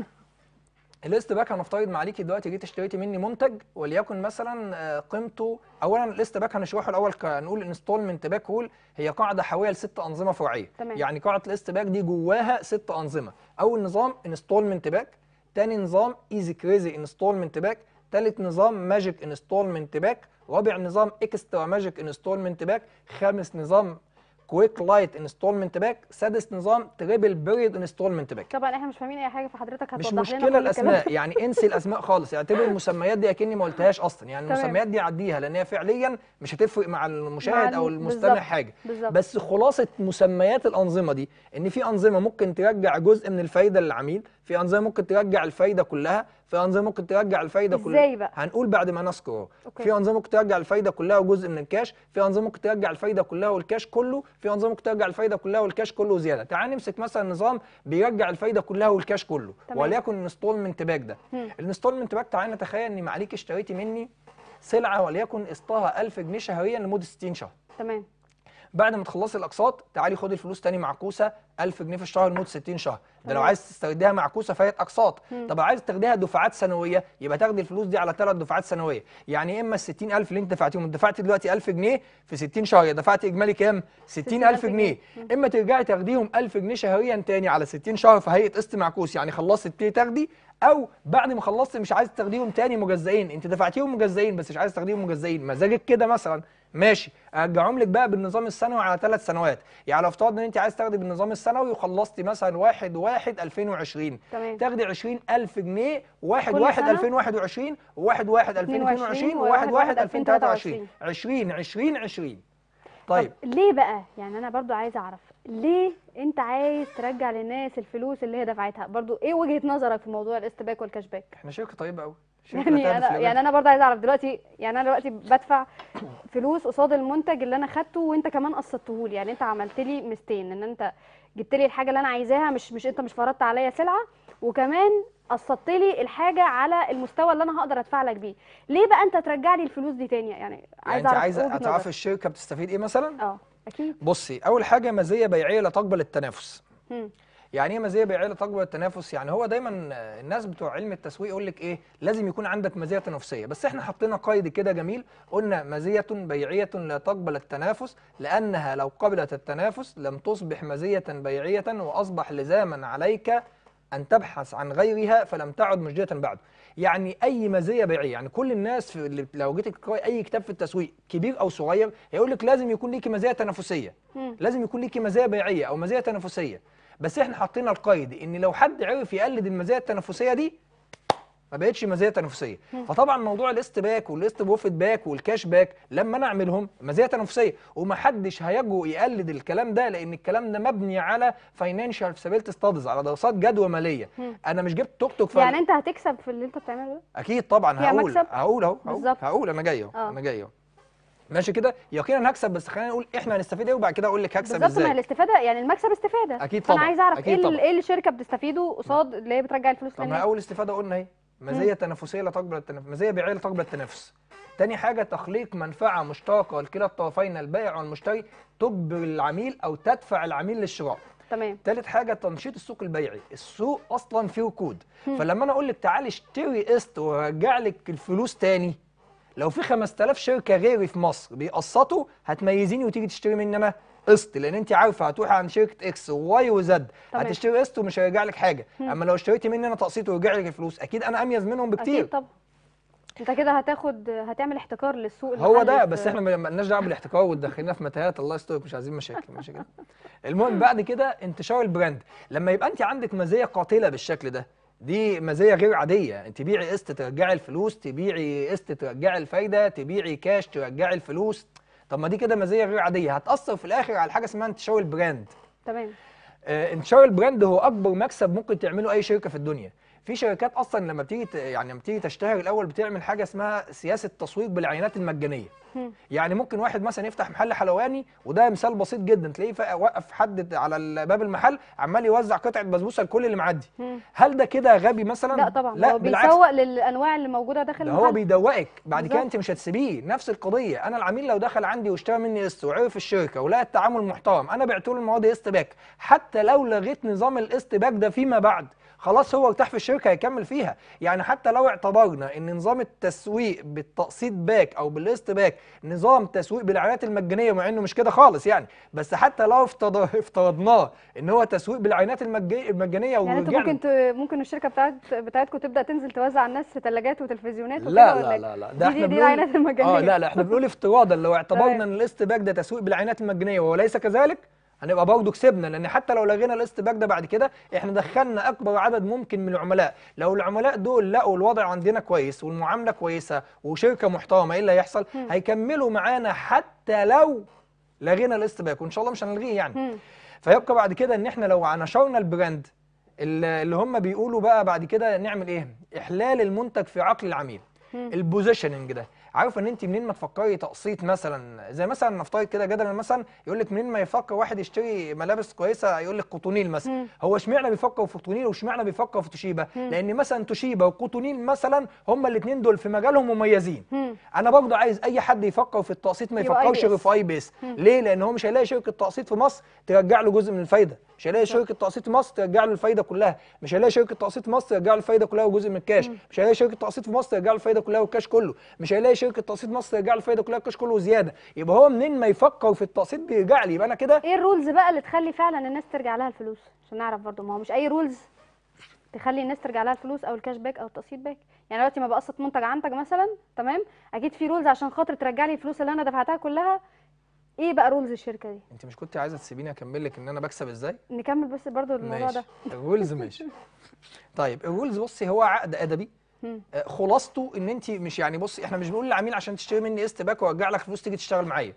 الاست باك هنفترض معاليكي عليكي دلوقتي جيت اشتريتي مني منتج وليكن مثلا آه، قيمته اولا الاست باك هنشرحه الاول هنقول انستولمنت باك رول هي قاعده حاويه لست انظمه فرعيه تمام. يعني قاعده الاست باك دي جواها ست انظمه اول نظام انستولمنت باك ثاني نظام ايزي كريزي انستولمنت باك ثالث نظام ماجيك انستولمنت باك رابع نظام اكسترا ماجيك انستولمنت باك خامس نظام كويك لايت انستولمنت باك سادس نظام تريبل بيريد انستولمنت باك طبعا احنا مش فاهمين اي حاجه فحضرتك هتوضح مش لنا مشكله الاسماء يعني انسي الاسماء خالص اعتبر [LAUGHS] المسميات دي اكني ما قلتهاش اصلا يعني المسميات دي عديها لان هي فعليا مش هتفرق مع المشاهد مع او المستمع بالزبط. حاجه بالزبط. بس خلاصه مسميات الانظمه دي ان في انظمه ممكن ترجع جزء من الفايده للعميل في انظمه ممكن ترجع الفايده كلها في انظمه ممكن ترجع الفايده كلها ازاي بقى هنقول بعد ما نذكر في انظمه ممكن ترجع الفايده كلها وجزء من الكاش في انظمه ممكن ترجع الفايده كلها والكاش كله في انظمه ممكن ترجع الفايده كلها والكاش كله زياده تعال نمسك مثلا نظام بيرجع الفايده كلها والكاش كله تمام. وليكن الانستولمنت باك ده الانستولمنت باك تعال نتخيل ان معاليك اشتريتي مني سلعه وليكن قسطها 1000 جنيه شهريا لمده 60 شهر تمام بعد ما تخلصي الاقساط تعالي خدي الفلوس تاني معكوسه 1000 جنيه في الشهر لمده 60 شهر ده لو عايز تستخدمها معكوسه فهي اقساط طب عايز تاخديها دفعات سنويه يبقى تاخدي الفلوس دي على ثلاث دفعات سنويه يعني اما ال 60000 اللي انت دفعتيهم دفعتي دلوقتي 1000 جنيه في 60 شهر دفعتي اجمالي كام 60000 جنيه اما ترجعي تاخديهم 1000 جنيه شهريا تاني على 60 شهر في هيئه قسط معكوس يعني خلصت تبتدي تاخدي او بعد ما خلصت مش عايز تاخديهم تاني مجزئين انت دفعتيهم مجزئين بس مش عايز تاخديهم مجزئين مزاجك كده مثلا ماشي ارجعهم لك بقى بالنظام السنوي على ثلاث سنوات يعني لو افترضنا ان انت عايز تاخدي بالنظام السنوي وخلصتي مثلا 1 1 2020 تمام. تاخدي 20000 جنيه 1 1 2021 و 1 1 2022 و1 1 2023 20 20 20 طيب ليه بقى يعني انا برضو عايز اعرف ليه انت عايز ترجع للناس الفلوس اللي هي دفعتها برضو ايه وجهه نظرك في موضوع الاستباك والكاش باك احنا شركه طيبه قوي يعني انا يعني انا برضه عايزه اعرف دلوقتي يعني انا دلوقتي بدفع فلوس قصاد المنتج اللي انا خدته وانت كمان قصدته لي يعني انت عملت لي مستين ان انت جبت لي الحاجه اللي انا عايزاها مش مش انت مش فرضت عليا سلعه وكمان قسطت لي الحاجه على المستوى اللي انا هقدر ادفع لك بيه ليه بقى انت ترجع لي الفلوس دي تاني يعني, يعني عايز يعني انت عايزه اتعرف الشركه بتستفيد ايه مثلا اه اكيد بصي اول حاجه مزيه بيعيه لا تقبل التنافس يعني ايه مزايا بيعيه لتقوى التنافس يعني هو دايما الناس بتوع علم التسويق يقول لك ايه لازم يكون عندك مزايا تنافسيه بس احنا حطينا قيد كده جميل قلنا مزيه بيعيه لا تقبل التنافس لانها لو قبلت التنافس لم تصبح مزيه بيعيه واصبح لزاما عليك أن تبحث عن غيرها فلم تعد مجدية بعد يعني أي مزية بيعية يعني كل الناس في اللي لو جيت أي كتاب في التسويق كبير أو صغير هيقول لك لازم يكون ليكي مزية تنافسية لازم يكون ليكي مزية بيعية أو مزية تنافسية بس احنا حطينا القيد ان لو حد عرف يقلد المزايا التنافسيه دي ما بقتش مزايا تنافسيه فطبعا موضوع الاست باك والاست بروفيت باك والكاش باك لما انا اعملهم مزايا تنافسيه ومحدش هيجو يقلد الكلام ده لان الكلام ده مبني على فاينانشال فيسابيلتي ستادز على دراسات جدوى ماليه مم. انا مش جبت توك توك يعني انت هتكسب في اللي انت بتعمله ده اكيد طبعا هقول مكسب. هقول اهو هقول, هقول انا جاي اهو آه. انا جاي اهو ماشي كده يقينا هكسب بس خلينا نقول احنا هنستفيد ايه وبعد كده اقول لك هكسب ازاي بالظبط ما الاستفاده يعني المكسب استفاده اكيد طبعا فانا عايز اعرف ايه ايه اللي الشركه بتستفيده قصاد اللي هي بترجع الفلوس طب ما اول استفاده قلنا ايه مزيه تنافسيه لا تقبل التنافس مزيه بيعيه لا تقبل التنافس تاني حاجه تخليق منفعه مشتركه لكلا الطرفين البائع والمشتري تجبر العميل او تدفع العميل للشراء تمام تالت حاجه تنشيط السوق البيعي السوق اصلا فيه ركود فلما انا اقول لك تعالي اشتري قسط وارجع لك الفلوس تاني لو في 5000 شركه غيري في مصر بيقسطوا هتميزيني وتيجي تشتري مني انا قسط لان انت عارفه هتروحي عند شركه اكس وواي وزد هتشتري قسط ومش هيرجع لك حاجه اما لو اشتريتي مني انا تقسيط ويرجع لك الفلوس اكيد انا اميز منهم بكتير اكيد طبعا انت كده هتاخد هتعمل احتكار للسوق هو ده بس احنا ما لناش دعوه بالاحتكار وتدخلنا في متاهات الله يسترك مش عايزين مشاكل ماشي كده المهم بعد كده انتشار البراند لما يبقى انت عندك مزيه قاتله بالشكل ده دي مزيه غير عاديه تبيعي قسط ترجعي الفلوس تبيعي قسط ترجعي الفايده تبيعي كاش ترجعي الفلوس طب ما دي كده مزيه غير عاديه هتاثر في الاخر على حاجه اسمها انتشار البراند تمام آه انتشار البراند هو اكبر مكسب ممكن تعمله اي شركه في الدنيا في شركات اصلا لما بتيجي يعني لما بتيجي تشتهر الاول بتعمل حاجه اسمها سياسه تسويق بالعينات المجانيه يعني ممكن واحد مثلا يفتح محل حلواني وده مثال بسيط جدا تلاقيه وقف حد على باب المحل عمال يوزع قطعه بسبوسه لكل اللي معدي هل ده كده غبي مثلا لا طبعا لا هو بيسوق للانواع اللي موجوده داخل المحل هو بيدوقك بعد كده انت مش هتسيبيه نفس القضيه انا العميل لو دخل عندي واشترى مني قسط وعرف الشركه ولقى التعامل محترم انا بعت له المواد قسط باك حتى لو لغيت نظام القسط باك ده فيما بعد خلاص هو ارتاح في الشركه هيكمل فيها يعني حتى لو اعتبرنا ان نظام التسويق بالتقسيط باك او بالليست باك نظام تسويق بالعينات المجانيه مع انه مش كده خالص يعني بس حتى لو افترضناه ان هو تسويق بالعينات المجانيه يعني انتوا ممكن ممكن الشركه بتاعت بتاعتكم تبدا تنزل توزع على الناس ثلاجات وتلفزيونات لا لا إيه؟ لا لا ده احنا دي, دي العينات المجانيه اه لا لا احنا بنقول افتراضا لو اعتبرنا طيب. ان الليست باك ده تسويق بالعينات المجانيه وهو ليس كذلك هنبقى برضه كسبنا لان حتى لو لغينا الاست باك ده بعد كده احنا دخلنا اكبر عدد ممكن من العملاء لو العملاء دول لقوا الوضع عندنا كويس والمعامله كويسه وشركه محترمه ايه اللي هيحصل هيكملوا معانا حتى لو لغينا الاست باك وان شاء الله مش هنلغيه يعني فيبقى بعد كده ان احنا لو نشرنا البراند اللي هم بيقولوا بقى بعد كده نعمل ايه احلال المنتج في عقل العميل البوزيشننج ده عارفه ان انت منين ما تفكري تقسيط مثلا زي مثلا نفترض كده جدلا مثلا يقول لك منين ما يفكر واحد يشتري ملابس كويسه يقول لك قطونيل مثلا مم. هو اشمعنى بيفكر في قطونيل واشمعنى بيفكر في توشيبا لان مثلا توشيبا وقطونيل مثلا هما الاثنين دول في مجالهم مميزين مم. انا برضه عايز اي حد يفكر في التقسيط ما يفكرش في اي بيس ليه لان هو مش هيلاقي شركه تقسيط في مصر ترجع له جزء من الفايده مش هيلاقي شركه تقسيط مصر ترجع له الفايده كلها مش هيلاقي شركه تقسيط مصر ترجع له الفايده كلها وجزء من الكاش مش هيلاقي شركه تقسيط في مصر ترجع له الفايده كلها والكاش كله مش هيلاقي شركه تقسيط مصر ترجع له الفايده كلها والكاش كله وزياده يبقى هو منين ما يفكر في التقسيط بيرجع لي يبقى انا كده ايه الرولز بقى اللي تخلي فعلا الناس ترجع لها الفلوس عشان نعرف برضه ما هو مش اي رولز تخلي الناس ترجع لها الفلوس او الكاش باك او التقسيط باك يعني دلوقتي ما بقسط منتج عندك مثلا تمام اكيد في رولز عشان خاطر ترجع لي الفلوس اللي انا دفعتها كلها ايه بقى رولز الشركه دي انت مش كنت عايزه تسيبيني اكمل لك ان انا بكسب ازاي نكمل بس برضو الموضوع ده الرولز ماشي [LAUGHS] طيب الرولز بصي هو عقد ادبي آه، خلاصته ان انت مش يعني بصي احنا مش بنقول للعميل عشان تشتري مني استباك باك وارجع لك فلوس تيجي تشتغل معايا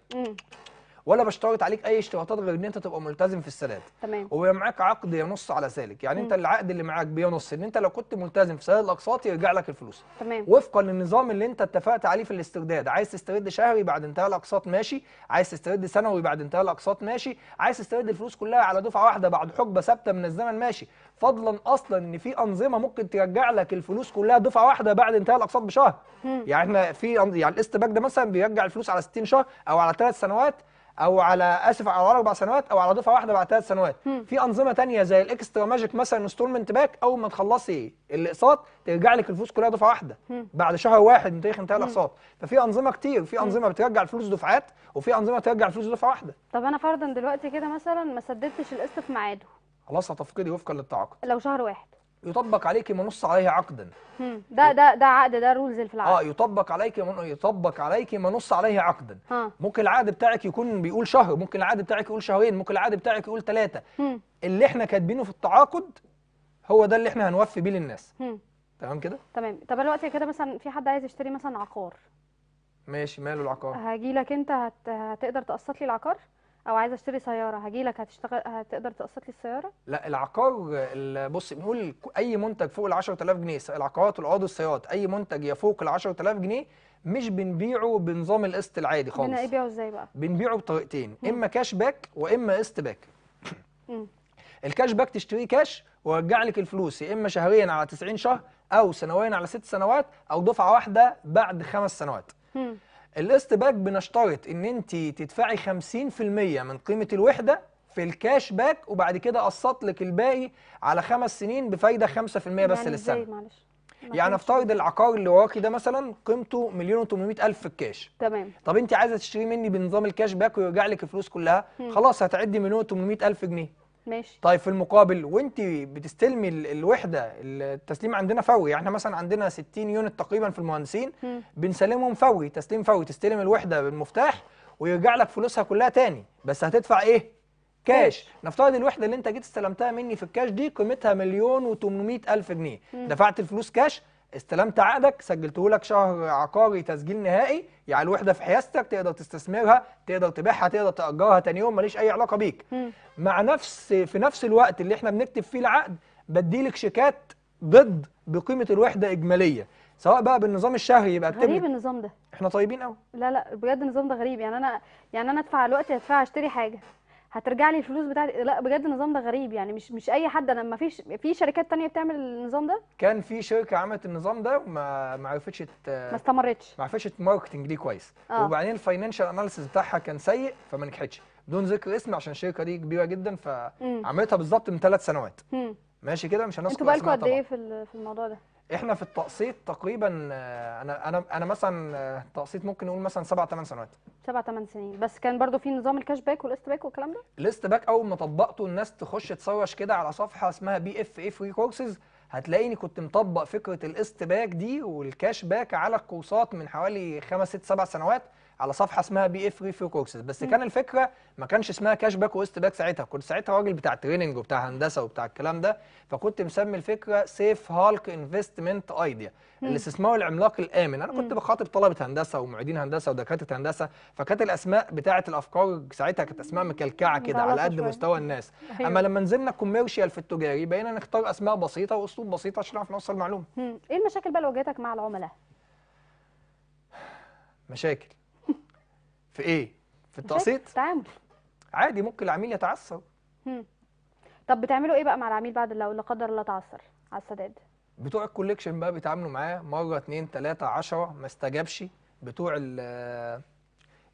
ولا بشترط عليك اي اشتراطات غير ان انت تبقى ملتزم في السداد تمام ومعاك معاك عقد ينص على ذلك يعني مم. انت العقد اللي معاك بينص ان انت لو كنت ملتزم في سداد الاقساط يرجع لك الفلوس تمام وفقا للنظام اللي انت اتفقت عليه في الاسترداد عايز تسترد شهري بعد انتهاء الاقساط ماشي عايز تسترد سنوي بعد انتهاء الاقساط ماشي عايز تسترد الفلوس كلها على دفعه واحده بعد حقبه ثابته من الزمن ماشي فضلا اصلا ان في انظمه ممكن ترجع لك الفلوس كلها دفعه واحده بعد انتهاء الاقساط بشهر مم. يعني احنا في يعني القسط باك ده مثلا بيرجع الفلوس على 60 شهر او على ثلاث سنوات او على اسف على اربع سنوات او على دفعه واحده بعد ثلاث سنوات في انظمه تانية زي الاكسترا ماجيك مثلا انستولمنت باك اول ما تخلصي الاقساط ترجع لك الفلوس كلها دفعه واحده بعد شهر واحد من تاريخ انتهاء الاقساط ففي انظمه كتير في انظمه بترجع الفلوس دفعات وفي انظمه ترجع الفلوس دفعه واحده طب انا فرضا دلوقتي كده مثلا ما سددتش القسط في ميعاده خلاص هتفقدي وفقا للتعاقد لو شهر واحد يطبق عليك منص عليه عقدا ده ده ده عقد ده رولز في العقد اه يطبق عليك من يطبق عليك منص عليه عقدا ممكن العقد بتاعك يكون بيقول شهر ممكن العقد بتاعك يقول شهرين ممكن العقد بتاعك يقول ثلاثه اللي احنا كاتبينه في التعاقد هو ده اللي احنا هنوفي بيه للناس تمام كده تمام طب دلوقتي كده مثلا في حد عايز يشتري مثلا عقار ماشي ماله العقار هاجي لك انت هت... هتقدر تقسط لي العقار او عايزه اشتري سياره هجي لك هتشتغل هتقدر تقسط لي السياره لا العقار بص بنقول اي منتج فوق ال 10000 جنيه العقارات والعقود والسيارات اي منتج يفوق ال 10000 جنيه مش بنبيعه بنظام القسط العادي خالص بنبيعه ازاي بقى بنبيعه بطريقتين اما كاش باك واما قسط باك الكاش باك تشتريه كاش ويرجع لك الفلوس يا اما شهريا على 90 شهر او سنويا على 6 سنوات او دفعه واحده بعد خمس سنوات باك بنشترط ان انت تدفعي 50% من قيمه الوحده في الكاش باك وبعد كده قسط لك الباقي على خمس سنين بفايده 5% بس يعني للسنه معلش يعني افترض العقار اللي وراكي ده مثلا قيمته مليون و الف في الكاش تمام طب انت عايزه تشتري مني بنظام الكاش باك ويرجع لك الفلوس كلها م. خلاص هتعدي مليون و الف جنيه ماشي طيب في المقابل وانت بتستلمي الوحده التسليم عندنا فوري يعني احنا مثلا عندنا 60 يونت تقريبا في المهندسين م. بنسلمهم فوري تسليم فوري تستلم الوحده بالمفتاح ويرجع لك فلوسها كلها تاني بس هتدفع ايه كاش نفترض الوحده اللي انت جيت استلمتها مني في الكاش دي قيمتها مليون و800 الف جنيه م. دفعت الفلوس كاش استلمت عقدك سجلته لك شهر عقاري تسجيل نهائي يعني الوحده في حيازتك تقدر تستثمرها تقدر تبيعها تقدر تاجرها تاني يوم ماليش اي علاقه بيك مع نفس في نفس الوقت اللي احنا بنكتب فيه العقد بديلك شيكات ضد بقيمه الوحده اجماليه سواء بقى بالنظام الشهري يبقى غريب بتبني. النظام ده احنا طيبين قوي لا لا بجد النظام ده غريب يعني انا يعني انا ادفع الوقت ادفع اشتري حاجه هترجع لي الفلوس بتاعتي لا بجد النظام ده غريب يعني مش مش اي حد انا ما فيش في شركات تانية بتعمل النظام ده كان في شركه عملت النظام ده وما ما عرفتش ما استمرتش ما عرفتش الماركتنج ليه كويس آه. وبعدين الفاينانشال اناليسيس بتاعها كان سيء فما نجحتش بدون ذكر اسم عشان الشركه دي كبيره جدا فعملتها بالظبط من ثلاث سنوات ماشي كده مش هنذكر انتوا بقالكم قد ايه في الموضوع ده احنا في التقسيط تقريبا آه، انا انا انا مثلا آه، تقسيط ممكن نقول مثلا سبع ثمان سنوات سبع ثمان سنين بس كان برضو في نظام الكاش باك والاست باك والكلام ده الاست باك اول ما طبقته الناس تخش تصوش كده على صفحه اسمها بي اف اي فري كورسز هتلاقيني كنت مطبق فكره الاست باك دي والكاش باك على الكورسات من حوالي خمس ست سبع سنوات على صفحه اسمها بي اف ري كورسز بس م. كان الفكره ما كانش اسمها كاش باك وست باك ساعتها كنت ساعتها راجل بتاع تريننج وبتاع هندسه وبتاع الكلام ده فكنت مسمي الفكره سيف هالك انفستمنت ايديا الاستثمار العملاق الامن انا كنت بخاطب طلبه هندسه ومعيدين هندسه ودكاتره هندسه فكانت الاسماء بتاعه الافكار ساعتها كانت اسماء مكلكعه كده على قد مستوى الناس أيوة. اما لما نزلنا كوميرشال في التجاري بقينا نختار اسماء بسيطه واسلوب بسيط عشان نعرف نوصل معلومه ايه المشاكل بقى اللي واجهتك مع العملاء مشاكل في ايه في التقسيط التعامل عادي ممكن العميل يتعثر طب بتعملوا ايه بقى مع العميل بعد لو لا قدر الله اتعثر على السداد بتوع الكوليكشن بقى بيتعاملوا معاه مره اثنين ثلاثه 10 ما استجابش بتوع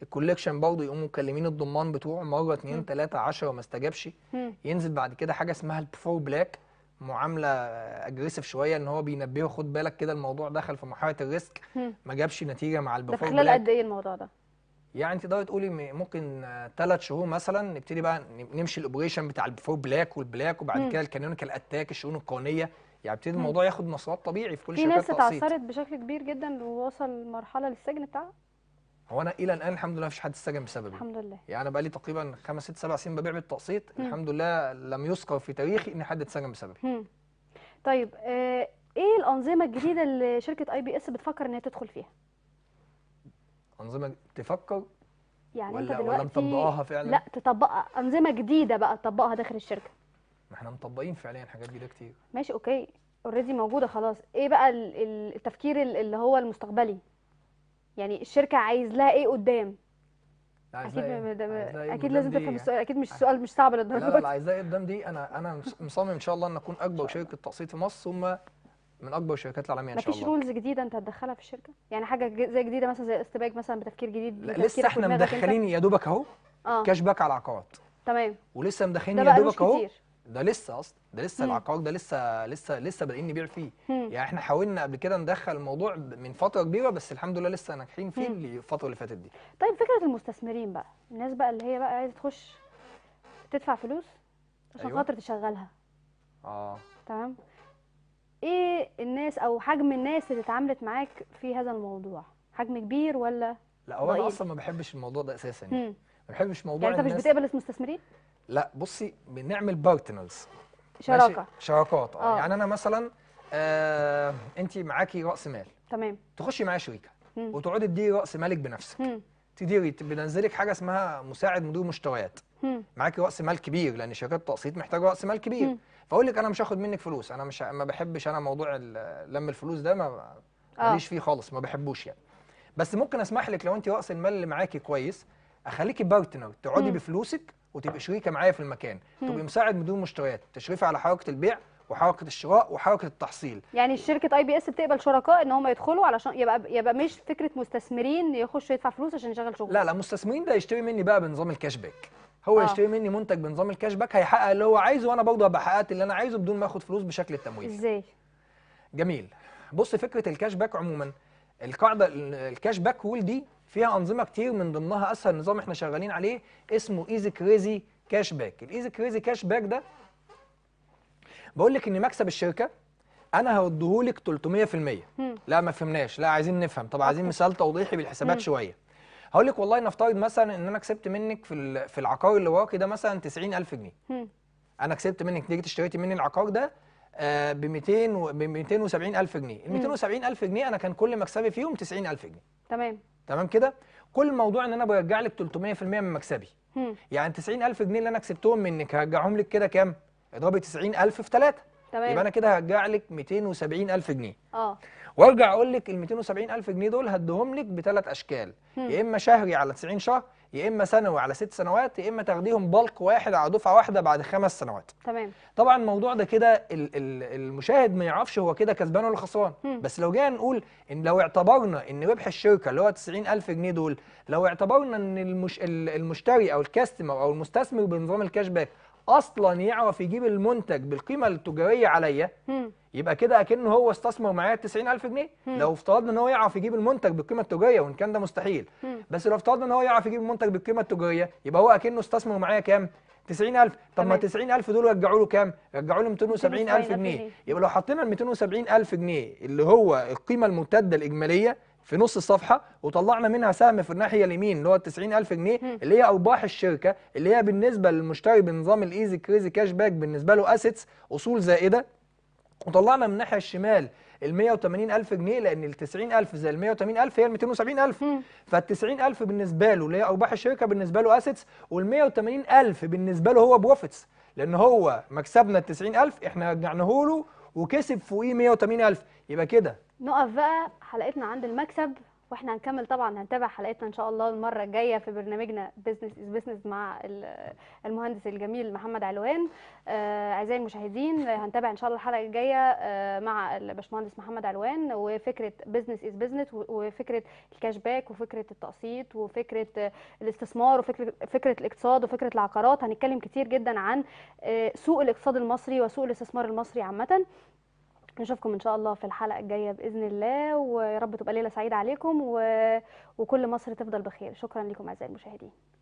الكوليكشن برضه يقوموا مكلمين الضمان بتوعه مره اثنين ثلاثه 10 ما استجابش ينزل بعد كده حاجه اسمها البفور بلاك معامله اجريسيف شويه ان هو بينبهه خد بالك كده الموضوع دخل في محاوله الريسك ما جابش نتيجه مع البفور بلاك ده خلال قد ايه الموضوع ده؟ يعني تقدري تقولي ممكن ثلاث شهور مثلا نبتدي بقى نمشي الاوبريشن بتاع البيفور بلاك والبلاك وبعد كده الكانونيكال اتاك الشؤون القانونيه يعني يبتدي الموضوع ياخد مسارات طبيعي في كل شركات التقسيط في ناس اتعثرت بشكل كبير جدا ووصل مرحله للسجن بتاعها هو انا الى الان الحمد لله ما فيش حد اتسجن بسببي الحمد لله يعني انا بقى لي تقريبا خمس ست سبع سنين ببيع بالتقسيط الحمد لله لم يذكر في تاريخي ان حد اتسجن بسببي طيب آه، ايه الانظمه الجديده اللي شركه اي بي اس بتفكر ان هي تدخل فيها انظمه تفكر يعني ولا انت دلوقتي ولا مطبقاها فعلا لا تطبقها انظمه جديده بقى تطبقها داخل الشركه ما احنا مطبقين فعليا حاجات جديده كتير ماشي اوكي اوريدي موجوده خلاص ايه بقى التفكير اللي هو المستقبلي يعني الشركه عايز لها ايه قدام اكيد إيه؟, إيه اكيد لازم تفهم السؤال اكيد مش سؤال مش صعب للدرجه لا لا عايزاه قدام دي انا انا مصمم ان شاء الله ان اكون اكبر شركه تقسيط في مصر ثم من اكبر الشركات العالميه ان شاء الله مفيش رولز جديده انت هتدخلها في الشركه يعني حاجه زي جديده مثلا زي استباك مثلا بتفكير جديد لا لسه احنا مدخلين يا دوبك اهو آه. كاش باك على العقارات تمام ولسه مدخلين يا دوبك اهو ده لسه اصلا ده لسه العقار ده لسه لسه لسه بادئين نبيع فيه مم. يعني احنا حاولنا قبل كده ندخل الموضوع من فتره كبيره بس الحمد لله لسه ناجحين فيه الفتره اللي فاتت دي طيب فكره المستثمرين بقى الناس بقى اللي هي بقى عايزه تخش تدفع فلوس عشان أيوة. خاطر تشغلها اه تمام ايه الناس او حجم الناس اللي اتعاملت معاك في هذا الموضوع حجم كبير ولا لا هو انا اصلا ما بحبش الموضوع ده اساسا يعني ما بحبش موضوع يعني انت مش بتقبل المستثمرين لا بصي بنعمل بارتنرز شراكه شراكات آه. اه يعني انا مثلا آه انت معاكي راس مال تمام تخشي معايا شريكه وتقعدي تديري راس مالك بنفسك تديري بنزلك حاجه اسمها مساعد مدير مشتريات معاكي راس مال كبير لان شركات التقسيط محتاجه راس مال كبير فاقول لك انا مش هاخد منك فلوس انا مش ما بحبش انا موضوع لم الفلوس ده ما آه. ماليش فيه خالص ما بحبوش يعني بس ممكن اسمح لك لو انت راس المال اللي معاكي كويس اخليكي بارتنر تقعدي بفلوسك وتبقي شريكه معايا في المكان تبقي مساعد بدون مشتريات تشرفي على حركه البيع وحركه الشراء وحركه التحصيل يعني شركه اي بي اس بتقبل شركاء ان هم يدخلوا علشان يبقى يبقى مش فكره مستثمرين يخش يدفع فلوس عشان يشغل شغل لا لا مستثمرين ده يشتري مني بقى بنظام الكاش باك هو آه. يشتري مني منتج بنظام الكاش باك هيحقق اللي هو عايزه وانا برضه هبقى حققت اللي انا عايزه بدون ما اخد فلوس بشكل التمويل ازاي جميل بص فكره الكاش باك عموما القاعده الكاش باك رول دي فيها انظمه كتير من ضمنها اسهل نظام احنا شغالين عليه اسمه ايزي كريزي كاش باك الايزي كريزي كاش باك ده بقول لك ان مكسب الشركه انا هوديهولك 300% لا ما فهمناش لا عايزين نفهم طب عايزين مثال توضيحي بالحسابات شويه هقول لك والله نفترض مثلا ان انا كسبت منك في في العقار اللي وراكي ده مثلا 90000 جنيه هم. انا كسبت منك جيت اشتريتي مني العقار ده ب 200 ب 270000 جنيه ال 270000 جنيه انا كان كل مكسبي فيهم 90000 جنيه تمام تمام كده كل الموضوع ان انا برجع لك 300% من مكسبي هم. يعني 90000 جنيه اللي انا كسبتهم منك هرجعهم لك كده كام اضربي 90000 في 3 تمام يبقى انا كده هرجع لك 270000 جنيه اه وارجع اقول لك ال 270 الف جنيه دول هديهم لك بثلاث اشكال يا اما شهري على 90 شهر يا اما سنوي على ست سنوات يا اما تاخديهم بالك واحد على دفعه واحده بعد خمس سنوات تمام طبعا الموضوع ده كده المشاهد ما يعرفش هو كده كسبان ولا خسران بس لو جينا نقول ان لو اعتبرنا ان ربح الشركه اللي هو 90000 جنيه دول لو اعتبرنا ان المش... المشتري او الكاستمر او المستثمر بنظام الكاش باك اصلا يعرف يجيب المنتج بالقيمه التجاريه عليا يبقى كده اكنه هو استثمر معايا 90000 جنيه لو افترضنا ان هو يعرف يجيب المنتج بالقيمه التجاريه وان كان ده مستحيل بس لو افترضنا ان هو يعرف يجيب المنتج بالقيمه التجاريه يبقى هو اكنه استثمر معايا كام 90000 طب ما 90000 دول رجعوا له كام رجعوا له 270000 جنيه يبقى لو حطينا ال 270000 جنيه اللي هو القيمه الممتده الاجماليه في نص الصفحه وطلعنا منها سهم في الناحيه اليمين اللي هو ال 90000 جنيه اللي هي ارباح الشركه اللي هي بالنسبه للمشتري بنظام الايزي كريزي كاش باك بالنسبه له اسيتس اصول زائده وطلعنا من الناحيه الشمال ال 180000 جنيه لان ال 90000 زي ال 180000 هي ال 270000 فال 90000 بالنسبه له اللي هي ارباح الشركه بالنسبه له اسيتس وال 180000 بالنسبه له هو بروفيتس لان هو مكسبنا ال 90000 احنا رجعناه له وكسب فوقيه 180000 يبقى كده نقف بقى حلقتنا عند المكسب واحنا هنكمل طبعا هنتابع حلقتنا ان شاء الله المره الجايه في برنامجنا بزنس از بزنس مع المهندس الجميل محمد علوان آه، اعزائي المشاهدين هنتابع ان شاء الله الحلقه الجايه آه، مع الباشمهندس محمد علوان وفكره بزنس از بزنس وفكره الكاش باك وفكره التقسيط وفكره الاستثمار وفكره فكره الاقتصاد وفكره العقارات هنتكلم كتير جدا عن آه، سوق الاقتصاد المصري وسوق الاستثمار المصري عامه نشوفكم ان شاء الله في الحلقه الجايه باذن الله ويا رب تبقى ليله سعيده عليكم و... وكل مصر تفضل بخير شكرا لكم اعزائي المشاهدين